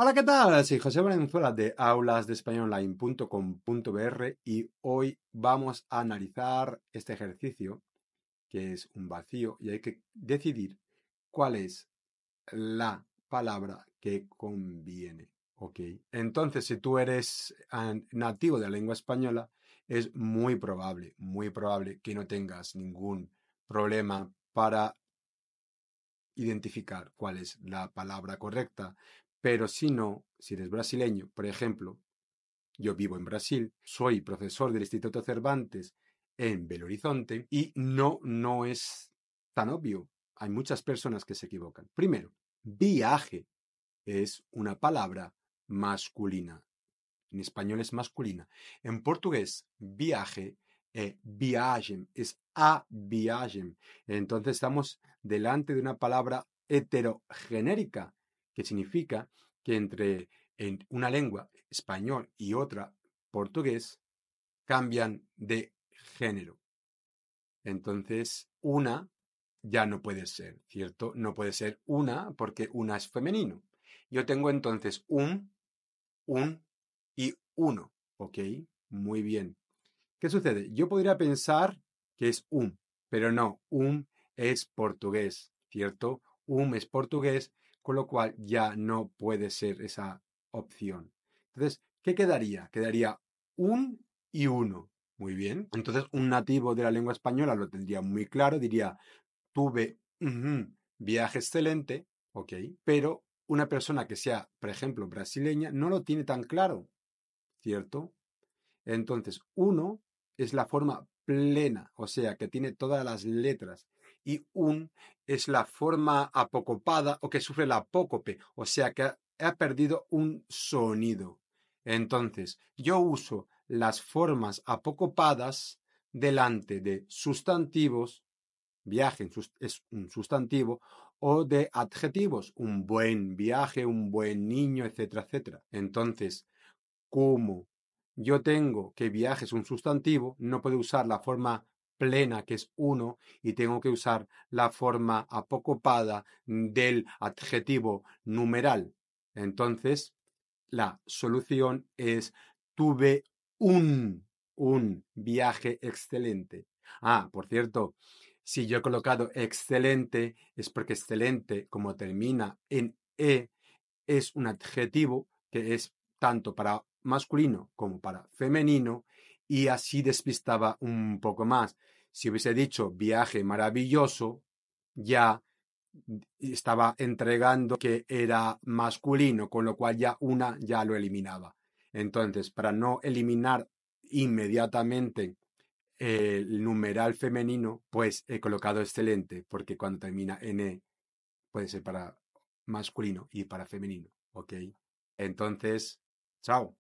Hola, ¿qué tal? Soy José Valenzuela de aulasdeespañolonline.com.br y hoy vamos a analizar este ejercicio que es un vacío y hay que decidir cuál es la palabra que conviene. ¿ok? Entonces, si tú eres ah, nativo de la lengua española, es muy probable, muy probable que no tengas ningún problema para identificar cuál es la palabra correcta, pero si no, si eres brasileño, por ejemplo, yo vivo en Brasil, soy profesor del Instituto Cervantes en Belo Horizonte y no, no es tan obvio. Hay muchas personas que se equivocan. Primero, viaje es una palabra masculina. En español es masculina. En portugués, viaje eh, viajem, es a viajem. Entonces estamos delante de una palabra heterogenérica que significa que entre una lengua español y otra portugués cambian de género. Entonces, una ya no puede ser, ¿cierto? No puede ser una porque una es femenino. Yo tengo entonces un, un y uno, ¿ok? Muy bien. ¿Qué sucede? Yo podría pensar que es un, pero no, un es portugués, ¿cierto? Un es portugués con lo cual ya no puede ser esa opción. Entonces, ¿qué quedaría? Quedaría un y uno. Muy bien. Entonces, un nativo de la lengua española lo tendría muy claro, diría, tuve un viaje excelente, ok, pero una persona que sea, por ejemplo, brasileña, no lo tiene tan claro, ¿cierto? Entonces, uno es la forma plena, o sea, que tiene todas las letras, y un es la forma apocopada o que sufre la apócope, o sea que ha, perdido un sonido. Entonces, yo uso las formas apocopadas delante de sustantivos, viaje es un sustantivo, o de adjetivos, un buen viaje, un buen niño, etcétera, etcétera. Entonces, como yo tengo que viaje es un sustantivo, no puedo usar la forma plena, que es uno, y tengo que usar la forma apocopada del adjetivo numeral. Entonces, la solución es tuve un, un viaje excelente. Ah, por cierto, si yo he colocado excelente, es porque excelente, como termina en E, es un adjetivo que es tanto para masculino como para femenino y así despistaba un poco más. Si hubiese dicho viaje maravilloso, ya estaba entregando que era masculino, con lo cual ya una ya lo eliminaba. Entonces, para no eliminar inmediatamente el numeral femenino, pues he colocado excelente, porque cuando termina N e, puede ser para masculino y para femenino, ¿ok? Entonces, chao.